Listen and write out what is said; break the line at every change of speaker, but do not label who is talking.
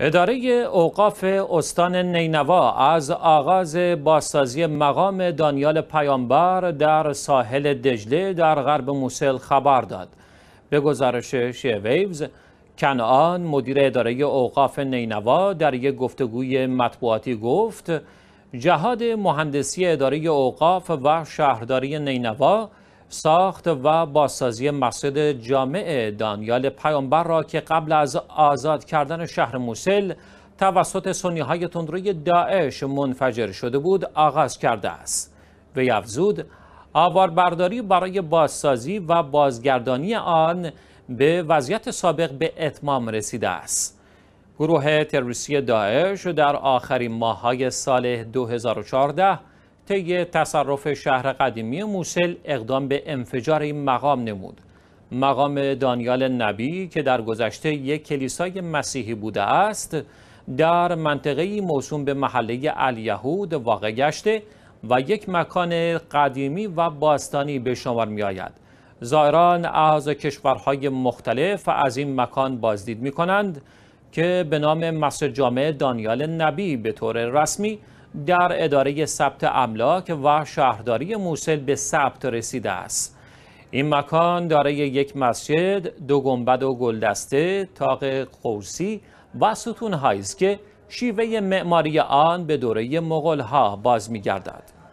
اداره اوقاف استان نینوا از آغاز باسازی مقام دانیال پیامبر در ساحل دجله در غرب موسل خبر داد. به گزارش شیویوز، کنعان مدیر اداره اوقاف نینوا در یک گفتگوی مطبوعاتی گفت جهاد مهندسی اداره اوقاف و شهرداری نینوا ساخت و بازسازی مسجد جامع دانیال پیامبر را که قبل از آزاد کردن شهر موسل توسط سنی های تندروی داعش منفجر شده بود آغاز کرده است وی افزود آواربرداری برای بازسازی و بازگردانی آن به وضعیت سابق به اتمام رسیده است گروه تروریستی داعش در آخرین های سال 2014 طی تصرف شهر قدیمی موسل اقدام به انفجار این مقام نمود مقام دانیال نبی که در گذشته یک کلیسای مسیحی بوده است در منطقه موسوم به محله الیهود واقع گشته و یک مکان قدیمی و باستانی به شمار می آید زائران از کشورهای مختلف از این مکان بازدید می کنند که به نام مسجد جامع دانیال نبی به طور رسمی در اداره ثبت املاک و شهرداری موسل به ثبت رسیده است این مکان دارای یک مسجد، دو گنبد و گلدسته، تاق قوسی و ستون است که شیوه معماری آن به دوره مغول ها باز می گردد.